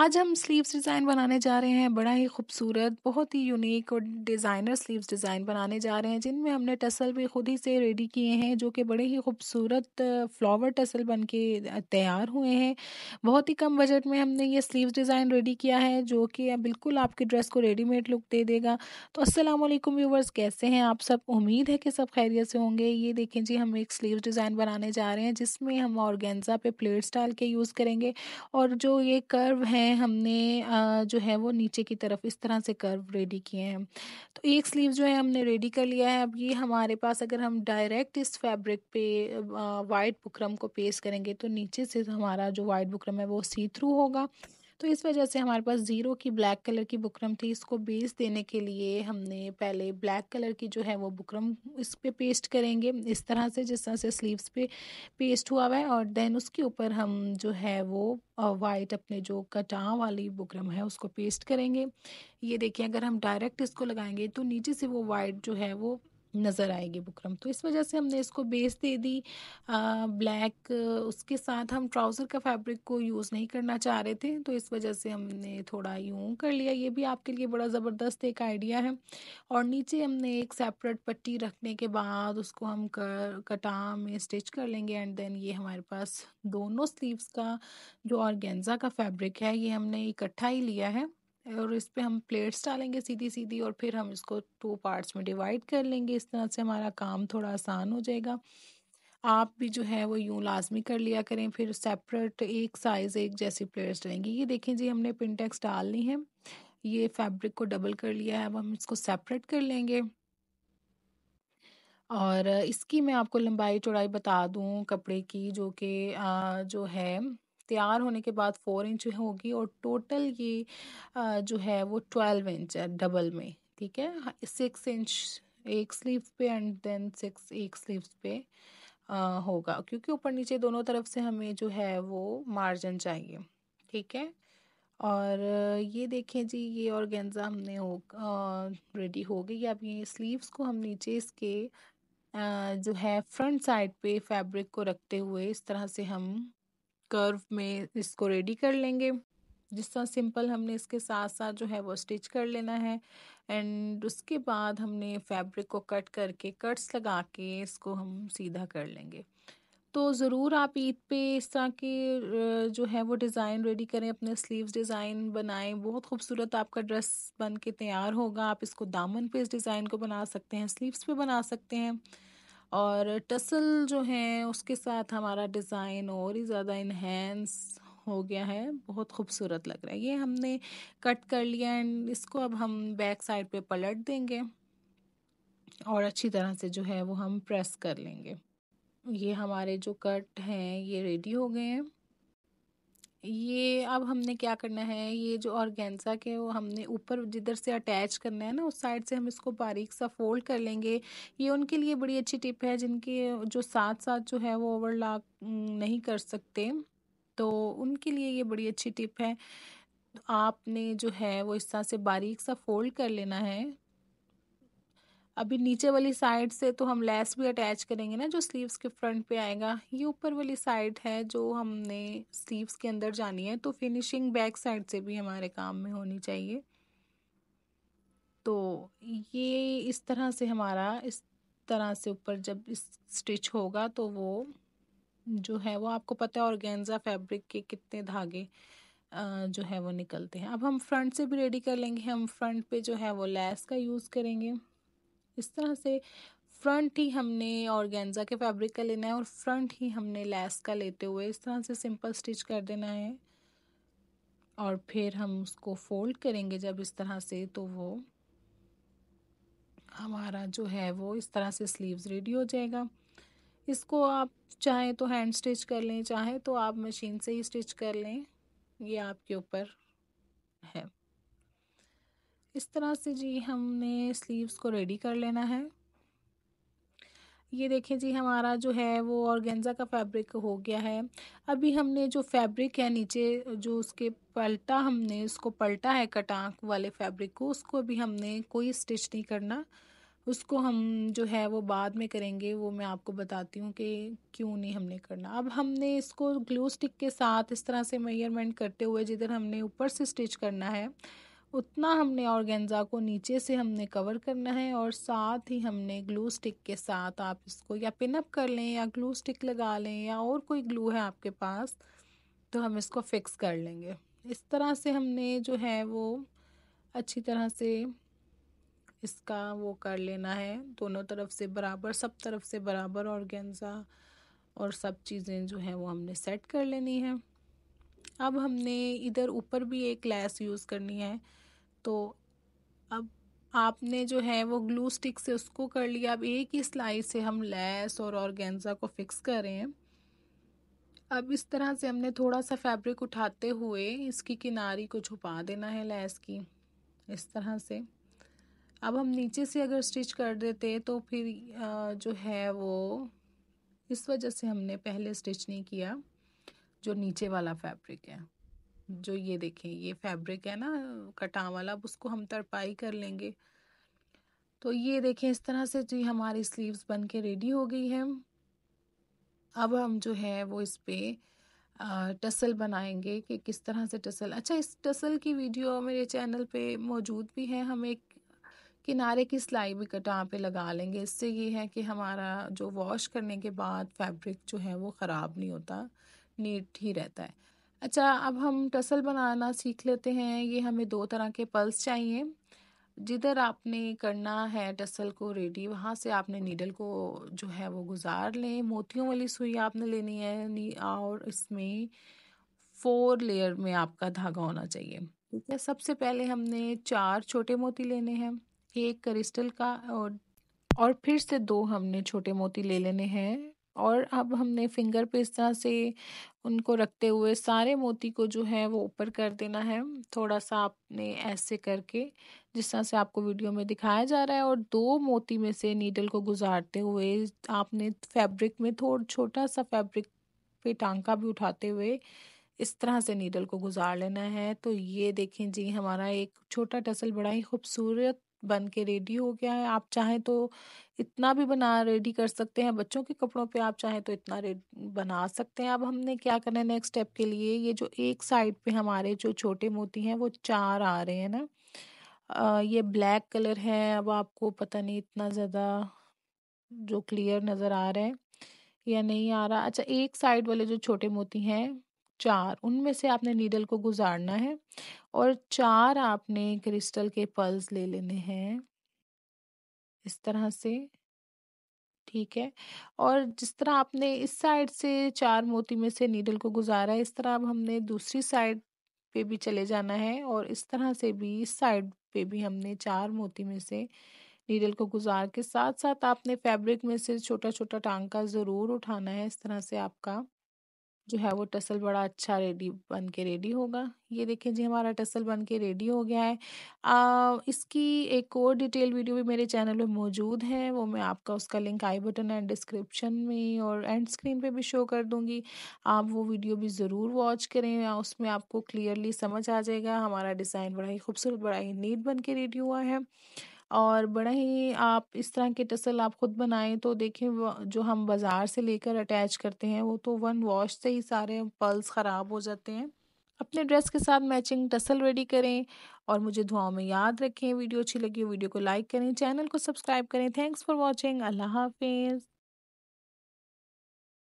आज हम sleeves design बनाने जा रहे हैं बड़ा ही खूबसूरत बहुत ही यूनिक और डिज़ाइनर स्लीव्स डिज़ाइन बनाने जा रहे हैं जिनमें हमने टसल भी खुद ही से रेडी किए हैं जो कि बड़े ही खूबसूरत फ्लावर टसल बन के तैयार हुए हैं बहुत ही कम बजट में हमने ये स्लीव्स डिज़ाइन रेडी किया है जो कि बिल्कुल आपकी ड्रेस को रेडीमेड लुक दे देगा तो असलम व्यूवर्स कैसे हैं आप सब उम्मीद है कि सब खैरियत से होंगे ये देखें जी हम एक स्लीव डिज़ाइन बनाने जा रहे हैं जिसमें हम ऑर्गेन्जा पे प्लेट स्टाइल के यूज़ करेंगे और जो ये कर्व हैं हैं हमने जो है वो नीचे की तरफ इस तरह से कर्व रेडी किए हैं तो एक स्लीव जो है हमने रेडी कर लिया है अब ये हमारे पास अगर हम डायरेक्ट इस फैब्रिक पे वाइट बुकरम को पेस्ट करेंगे तो नीचे से हमारा जो वाइट बुकरम है वो सी थ्रू होगा तो इस वजह से हमारे पास ज़ीरो की ब्लैक कलर की बुकरम थी इसको बेस देने के लिए हमने पहले ब्लैक कलर की जो है वो बुकरम इस पर पे पेस्ट करेंगे इस तरह से जिस तरह से स्लीव्स पे पेस्ट हुआ हुआ है और देन उसके ऊपर हम जो है वो वाइट अपने जो कटाव वाली बुकरम है उसको पेस्ट करेंगे ये देखिए अगर हम डायरेक्ट इसको लगाएंगे तो नीचे से वो वाइट जो है वो नज़र आएगी बुकरम तो इस वजह से हमने इसको बेस दे दी आ, ब्लैक उसके साथ हम ट्राउज़र का फैब्रिक को यूज़ नहीं करना चाह रहे थे तो इस वजह से हमने थोड़ा यूँ कर लिया ये भी आपके लिए बड़ा ज़बरदस्त एक आइडिया है और नीचे हमने एक सेपरेट पट्टी रखने के बाद उसको हम कर कटाम में स्टिच कर लेंगे एंड देन ये हमारे पास दोनों स्लीव्स का जो ऑर्गेन्जा का फैब्रिक है ये हमने इकट्ठा ही लिया है और इस पर हम प्लेट्स डालेंगे सीधी सीधी और फिर हम इसको टू पार्ट्स में डिवाइड कर लेंगे इस तरह से हमारा काम थोड़ा आसान हो जाएगा आप भी जो है वो यूँ लाजमी कर लिया करें फिर सेपरेट एक साइज़ एक जैसी प्लेट्स रहेंगी ये देखें जी हमने पिनटेक्स डाल ली है ये फैब्रिक को डबल कर लिया है अब हम इसको सेपरेट कर लेंगे और इसकी मैं आपको लंबाई चौड़ाई बता दूं कपड़े की जो कि जो है तैयार होने के बाद फोर इंच होगी और टोटल ये जो है वो ट्वेल्व इंच है डबल में ठीक है हाँ, सिक्स इंच एक स्लीव पे एंड देन सिक्स एक स्लीव पे आ, होगा क्योंकि ऊपर नीचे दोनों तरफ से हमें जो है वो मार्जिन चाहिए ठीक है और ये देखें जी ये और गेंजा हमने हो रेडी हो गई अब ये स्लीव्स को हम नीचे इसके आ, जो है फ्रंट साइड पे फैब्रिक को रखते हुए इस तरह से हम कर्व में इसको रेडी कर लेंगे जिस तरह सिंपल हमने इसके साथ साथ जो है वो स्टिच कर लेना है एंड उसके बाद हमने फैब्रिक को कट करके कट्स लगा के इसको हम सीधा कर लेंगे तो ज़रूर आप ईद पे इस तरह के जो है वो डिज़ाइन रेडी करें अपने स्लीव्स डिज़ाइन बनाएं बहुत खूबसूरत आपका ड्रेस बन के तैयार होगा आप इसको दामन पे इस डिज़ाइन को बना सकते हैं स्लीव्स पे बना सकते हैं और टसल जो है उसके साथ हमारा डिज़ाइन और ही ज़्यादा इन्हेंस हो गया है बहुत खूबसूरत लग रहा है ये हमने कट कर लिया एंड इसको अब हम बैक साइड पे पलट देंगे और अच्छी तरह से जो है वो हम प्रेस कर लेंगे ये हमारे जो कट हैं ये रेडी हो गए हैं ये अब हमने क्या करना है ये जो ऑर्गेन्जा के वो हमने ऊपर जिधर से अटैच करना है ना उस साइड से हम इसको बारीक सा फोल्ड कर लेंगे ये उनके लिए बड़ी अच्छी टिप है जिनके जो साथ साथ जो है वो ओवरलॉक नहीं कर सकते तो उनके लिए ये बड़ी अच्छी टिप है आपने जो है वो इस तरह से बारीक सा फोल्ड कर लेना है अभी नीचे वाली साइड से तो हम लेस भी अटैच करेंगे ना जो स्लीव्स के फ्रंट पे आएगा ये ऊपर वाली साइड है जो हमने स्लीव्स के अंदर जानी है तो फिनिशिंग बैक साइड से भी हमारे काम में होनी चाहिए तो ये इस तरह से हमारा इस तरह से ऊपर जब स्टिच होगा तो वो जो है वो आपको पता है ऑर्गेन्जा फैब्रिक के कितने धागे जो है वो निकलते हैं अब हम फ्रंट से भी रेडी कर लेंगे हम फ्रंट पे जो है वो लेस का यूज़ करेंगे इस तरह से फ्रंट ही हमने ऑर्गेन्जा के फैब्रिक का लेना है और फ्रंट ही हमने लैस का लेते हुए इस तरह से सिंपल स्टिच कर देना है और फिर हम उसको फोल्ड करेंगे जब इस तरह से तो वो हमारा जो है वो इस तरह से स्लीव्स रेडी हो जाएगा इसको आप चाहे तो हैंड स्टिच कर लें चाहे तो आप मशीन से ही स्टिच कर लें ये आपके ऊपर है इस तरह से जी हमने स्लीव्स को रेडी कर लेना है ये देखें जी हमारा जो है वो ऑर्गेन्जा का फैब्रिक हो गया है अभी हमने जो फैब्रिक है नीचे जो उसके पलटा हमने उसको पलटा है कटाक वाले फैब्रिक को उसको अभी हमने कोई स्टिच नहीं करना उसको हम जो है वो बाद में करेंगे वो मैं आपको बताती हूँ कि क्यों नहीं हमने करना अब हमने इसको ग्लू स्टिक के साथ इस तरह से मेयरमेंट करते हुए जिधर हमने ऊपर से स्टिच करना है उतना हमने ऑर्गेन्जा को नीचे से हमने कवर करना है और साथ ही हमने ग्लू स्टिक के साथ आप इसको या पिनअप कर लें या ग्लू स्टिक लगा लें या और कोई ग्लू है आपके पास तो हम इसको फिक्स कर लेंगे इस तरह से हमने जो है वो अच्छी तरह से इसका वो कर लेना है दोनों तरफ से बराबर सब तरफ से बराबर ऑर्गेन्जा और सब चीज़ें जो हैं वो हमने सेट कर लेनी है अब हमने इधर ऊपर भी एक लैस यूज़ करनी है तो अब आपने जो है वो ग्लू स्टिक से उसको कर लिया अब एक ही स्लाइस से हम लैस और ऑर्गेन्जा को फिक्स कर रहे हैं अब इस तरह से हमने थोड़ा सा फैब्रिक उठाते हुए इसकी किनारी को छुपा देना है लैस की इस तरह से अब हम नीचे से अगर स्टिच कर देते तो फिर जो है वो इस वजह से हमने पहले स्टिच नहीं किया जो नीचे वाला फैब्रिक है जो ये देखें ये फैब्रिक है ना कटा वाला अब उसको हम तरपाई कर लेंगे तो ये देखें इस तरह से जी हमारी स्लीव्स बन के रेडी हो गई है अब हम जो है वो इस पर टसल बनाएंगे कि किस तरह से टसल अच्छा इस टसल की वीडियो मेरे चैनल पे मौजूद भी है हम एक किनारे की सिलाई भी कटाँ पे लगा लेंगे इससे ये है कि हमारा जो वॉश करने के बाद फैब्रिक जो है वो ख़राब नहीं होता नीट ही रहता है अच्छा अब हम टसल बनाना सीख लेते हैं ये हमें दो तरह के पल्स चाहिए जिधर आपने करना है टसल को रेडी वहाँ से आपने नीडल को जो है वो गुजार लें मोतियों वाली सुई आपने लेनी है नी और इसमें फोर लेयर में आपका धागा होना चाहिए ठीक है सबसे पहले हमने चार छोटे मोती लेने हैं एक क्रिस्टल का और और फिर से दो हमने छोटे मोती ले लेने हैं और अब हमने फिंगर पे इस तरह से उनको रखते हुए सारे मोती को जो है वो ऊपर कर देना है थोड़ा सा आपने ऐसे करके जिस तरह से आपको वीडियो में दिखाया जा रहा है और दो मोती में से नीडल को गुजारते हुए आपने फैब्रिक में थोड़ा छोटा सा फैब्रिक पे टांका भी उठाते हुए इस तरह से नीडल को गुजार लेना है तो ये देखें जी हमारा एक छोटा टसल बड़ा ही खूबसूरत बन के रेडी हो गया है आप चाहें तो इतना भी बना रेडी कर सकते हैं बच्चों के कपड़ों पे आप चाहें तो इतना बना सकते हैं अब हमने क्या करना है नेक्स्ट स्टेप के लिए ये जो एक साइड पे हमारे जो छोटे मोती हैं वो चार आ रहे हैं ना आ, ये ब्लैक कलर है अब आपको पता नहीं इतना ज़्यादा जो क्लियर नज़र आ रहा है या नहीं आ रहा अच्छा एक साइड वाले जो छोटे मोती हैं चार उनमें से आपने नीडल को गुजारना है और चार आपने क्रिस्टल के पल्स ले लेने हैं इस तरह से ठीक है और जिस तरह आपने इस साइड से चार मोती में से नीडल को गुजारा इस तरह अब हमने दूसरी साइड पे भी चले जाना है और इस तरह से भी इस साइड पे भी हमने चार मोती में से नीडल को गुजार के साथ साथ आपने फैब्रिक में से छोटा छोटा टांका ज़रूर उठाना है इस तरह से आपका जो है वो टसल बड़ा अच्छा रेडी बन के रेडी होगा ये देखें जी हमारा टसल बन के रेडी हो गया है आ, इसकी एक और डिटेल वीडियो भी मेरे चैनल में मौजूद है वो मैं आपका उसका link i button and description में और एंड स्क्रीन पे भी शो कर दूंगी आप वो वीडियो भी ज़रूर वॉच करें उसमें आपको क्लियरली समझ आ जाएगा हमारा डिज़ाइन बड़ा ही खूबसूरत बड़ा ही नीट बन के रेडी हुआ है और बड़ा ही आप इस तरह के टसल आप खुद बनाएं तो देखें जो हम बाज़ार से लेकर अटैच करते हैं वो तो वन वॉश से ही सारे पल्स ख़राब हो जाते हैं अपने ड्रेस के साथ मैचिंग टसल रेडी करें और मुझे दुआओं में याद रखें वीडियो अच्छी लगी वीडियो को लाइक करें चैनल को सब्सक्राइब करें थैंक्स फॉर वॉचिंग अल्लाह हाफिज़